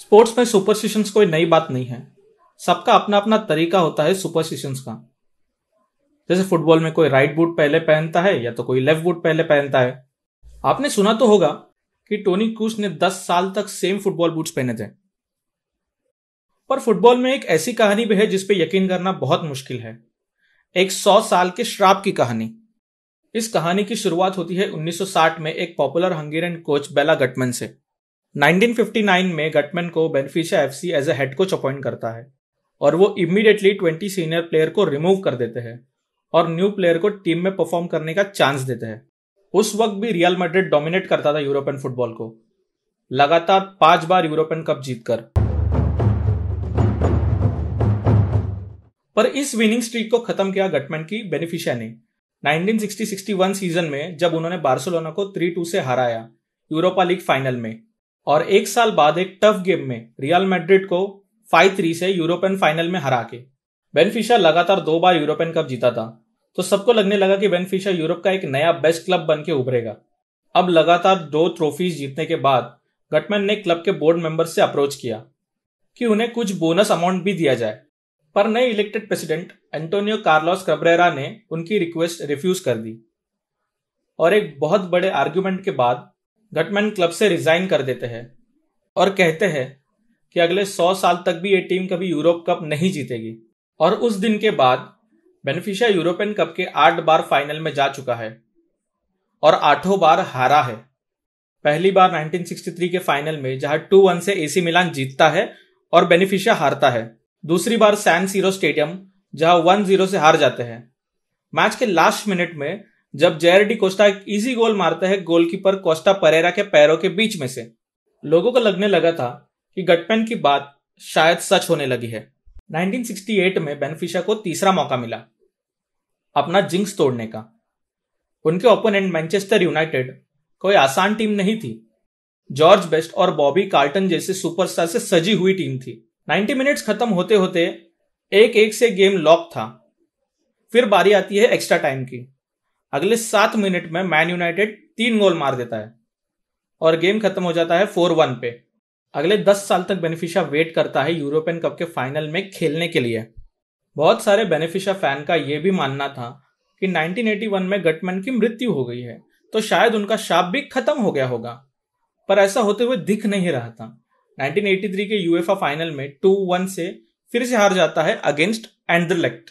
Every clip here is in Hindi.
स्पोर्ट्स में सुपरस्टिशंस कोई नई बात नहीं है सबका अपना अपना तरीका होता है सुपरस्टिशंस का जैसे फुटबॉल में कोई राइट बूट पहले पहनता है या तो कोई लेफ्ट बूट पहले पहनता है आपने सुना तो होगा कि टोनी क्रूस ने 10 साल तक सेम फुटबॉल बूट्स पहने थे पर फुटबॉल में एक ऐसी कहानी भी है जिसपे यकीन करना बहुत मुश्किल है एक सौ साल के श्राप की कहानी इस कहानी की शुरुआत होती है 1960 में एक popular Hungarian coach Bela Guttmann से 1959 में गटमैन को F C as a head coach appoint करता है और वो इमीडिएटली 20 सीनियर प्लेयर को रिमूव कर देते हैं और न्यू प्लेयर को टीम में परफॉर्म करने का चांस देते हैं उस वक्त भी रियल मैड्रिड डोमिनेट करता था यूरोपियन फुटबॉल को लगातार पांच बार यूरोपियन कप जीतकर पर इस विनिंग स्ट्रीक को खत्म किया गटमैन की बेनिफिशिया ने 1960-61 सीजन में जब उन्होंने बार्सिलोना को 3-2 से हराया यूरोपा लीग फाइनल में और एक साल बाद एक टफ गेम में रियल मैड्रिड को फाइव थ्री से यूरोपियन फाइनल में हरा के बेनफिशा लगातार दो बार यूरोपियन कप जीता था तो सबको लगने लगा कि बेनफिशा यूरोप का एक नया बेस्ट क्लब बन के उभरेगा अब लगातार दो ट्रॉफीज जीतने के बाद गटमैन ने क्लब के बोर्ड मेंबर से अप्रोच किया कि उन्हें कुछ बोनस अमाउंट भी दिया जाए पर नए elected president Antonio Carlos Cabrera ने उनकी रिक्वेस्ट रिफ्यूज कर दी और एक बहुत बड़े आर्ग्यूमेंट के बाद गटमैन क्लब से रिजाइन कर देते हैं और कहते हैं कि अगले सौ साल तक भी ये टीम कभी यूरोप कप नहीं जीतेगी और उस दिन के बाद बेनिफिशिया यूरोपियन कप के आठ बार फाइनल में जा चुका है और आठों बार हारा है पहली बार 1963 के फाइनल में जहां टू वन से एसी मिलान जीतता है और बेनिफिशिया हारता है दूसरी बार सैन सीरो स्टेडियम जहां वन जीरो से हार जाते हैं मैच के लास्ट मिनट में जब जेरडी कोस्टा एक इजी गोल मारता है गोलकीपर कोस्टा परेरा के पैरों के बीच में से लोगों को लगने लगा था कि गटपैन की बात शायद सच होने लगी है 1968 में बेनफिशा को तीसरा मौका मिला अपना जिंक्स तोड़ने का उनके ओपोनेंट मैनचेस्टर यूनाइटेड कोई आसान टीम नहीं थी जॉर्ज बेस्ट और बॉबी कार्टन जैसे सुपरस्टार से सजी हुई टीम थी 90 मिनट्स खत्म होते होते एक एक से गेम लॉक था फिर बारी आती है एक्स्ट्रा टाइम की अगले सात मिनट में मैन यूनाइटेड तीन गोल मार देता है और गेम खत्म हो जाता है फोर वन पे अगले दस साल तक बेनिफिशा वेट करता है यूरोपियन कप के फाइनल में खेलने के लिए बहुत सारे बेनिफिशा फैन का यह भी मानना था कि 1981 में गटमैन की मृत्यु हो गई है तो शायद उनका शाप भी खत्म हो गया होगा पर ऐसा होते हुए दिख नहीं रहा था 1983 के यूएफा फाइनल में टू वन से फिर से हार जाता है अगेंस्ट एंड्रेक्ट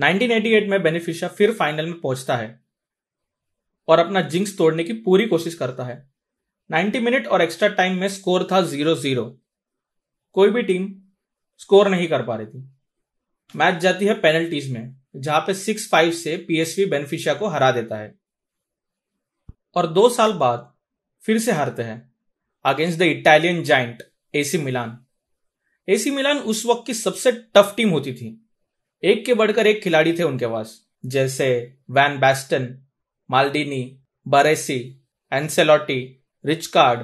1988 में बेनिफिशिया फिर फाइनल में पहुंचता है और अपना जिंक्स तोड़ने की पूरी कोशिश करता है 90 मिनट और एक्स्ट्रा टाइम में स्कोर था जीरो जीरो कोई भी टीम स्कोर नहीं कर पा रही थी मैच जाती है पेनल्टीज में जहां पे सिक्स फाइव से पीएसवी बेनिफिशिया को हरा देता है और दो साल बाद फिर से हारते हैं against the Italian giant AC Milan AC Milan उस वक्त की सबसे टफ टीम होती थी एक के बढ़कर एक खिलाड़ी थे उनके पास जैसे वैन बैस्टन मालडिनी बरेसी एनसेलॉटी रिचकार्ड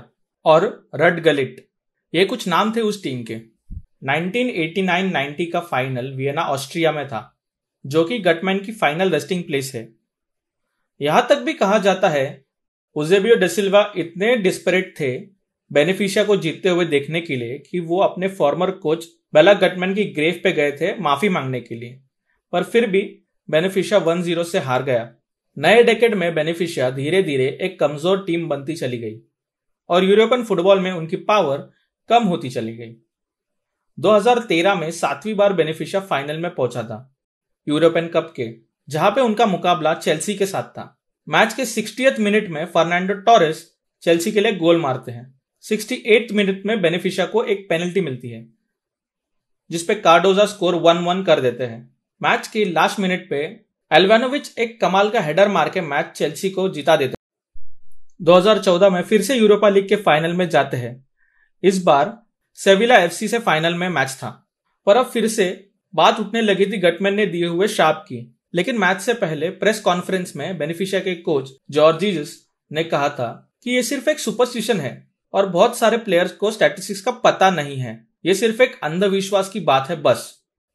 और रड गलिट ये कुछ नाम थे उस टीम के 1989-90 का फाइनल वियना ऑस्ट्रिया में था जो कि गटमैन की फाइनल रेस्टिंग प्लेस है यहां तक भी कहा जाता है उजेबियो डेसिल्वा इतने डिस्परेट थे बेनिफिशिया को जीतते हुए देखने के लिए कि वो अपने फॉर्मर कोच बेला गटमैन की ग्रेव पे गए थे माफी मांगने के लिए पर फिर भी बेनिफिशिया वन जीरो से हार गया नए डेकेड में बेनिफिशिया धीरे धीरे एक कमजोर टीम बनती चली गई और यूरोपियन फुटबॉल में उनकी पावर कम होती चली गई 2013 में सातवीं बार बेनिफिशिया फाइनल में पहुंचा था यूरोपियन कप के जहां पे उनका मुकाबला चेल्सी के साथ था मैच के सिक्सटी मिनट में फर्नांडो टॉरेस चेल्सी के लिए गोल मारते हैं सिक्सटी एट मिनट में बेनिफिशिया को एक पेनल्टी मिलती है जिसपे कार्डोजा स्कोर वन वन कर देते हैं मैच की लास्ट मिनट पे एलवेनोविच एक कमाल का हेडर मार के मैच चेल्सी को जिता देते हैं 2014 में फिर से यूरोपा लीग के फाइनल में जाते हैं इस बार सेविला एफसी से फाइनल में मैच था पर अब फिर से बात उठने लगी थी गटमैन ने दिए हुए शाप की लेकिन मैच से पहले प्रेस कॉन्फ्रेंस में बेनिफिशिया के कोच जॉर्जीज ने कहा था कि ये सिर्फ एक सुपरस्टिशन है और बहुत सारे प्लेयर्स को स्टैटिस्टिक्स का पता नहीं है ये सिर्फ एक अंधविश्वास की बात है बस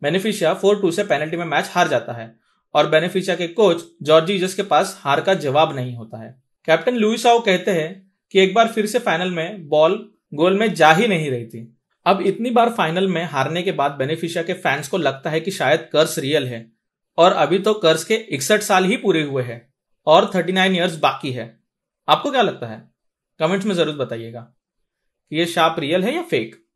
बेनिफिशिया फोर टू से पेनल्टी में मैच हार जाता है और बेनिफिशिया के कोच जस के पास हार का जवाब नहीं होता है कैप्टन लुइसाओ कहते हैं कि एक बार फिर से फाइनल में बॉल गोल में जा ही नहीं रही थी अब इतनी बार फाइनल में हारने के बाद बेनिफिशिया के फैंस को लगता है कि शायद कर्स रियल है और अभी तो कर्स के इकसठ साल ही पूरे हुए हैं और नाइन ईयर्स बाकी है आपको क्या लगता है कमेंट्स में जरूर बताइएगा कि ये शाप रियल है या फेक